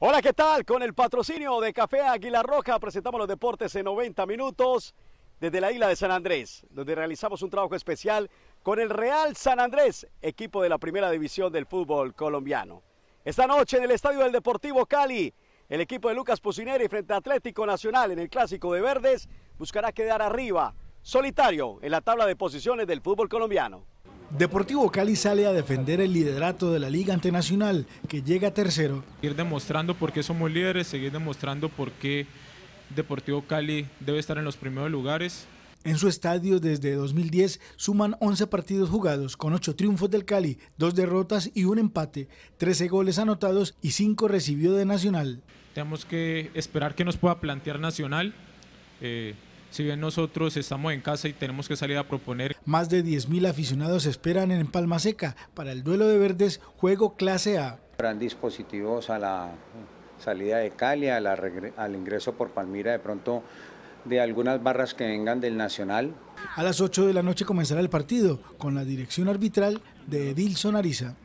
Hola, ¿qué tal? Con el patrocinio de Café Águila Roja presentamos los deportes en 90 minutos desde la isla de San Andrés, donde realizamos un trabajo especial con el Real San Andrés, equipo de la primera división del fútbol colombiano. Esta noche en el Estadio del Deportivo Cali, el equipo de Lucas Pucineri frente a Atlético Nacional en el Clásico de Verdes buscará quedar arriba, solitario en la tabla de posiciones del fútbol colombiano. Deportivo Cali sale a defender el liderato de la Liga Antenacional, que llega tercero. Seguir demostrando por qué somos líderes, seguir demostrando por qué Deportivo Cali debe estar en los primeros lugares. En su estadio desde 2010 suman 11 partidos jugados, con 8 triunfos del Cali, 2 derrotas y un empate, 13 goles anotados y 5 recibió de Nacional. Tenemos que esperar que nos pueda plantear Nacional. Eh, si bien nosotros estamos en casa y tenemos que salir a proponer. Más de 10.000 aficionados esperan en Palma Seca para el duelo de verdes, juego clase A. Habrán dispositivos a la salida de Cali, al ingreso por Palmira, de pronto de algunas barras que vengan del Nacional. A las 8 de la noche comenzará el partido con la dirección arbitral de Edilson Ariza.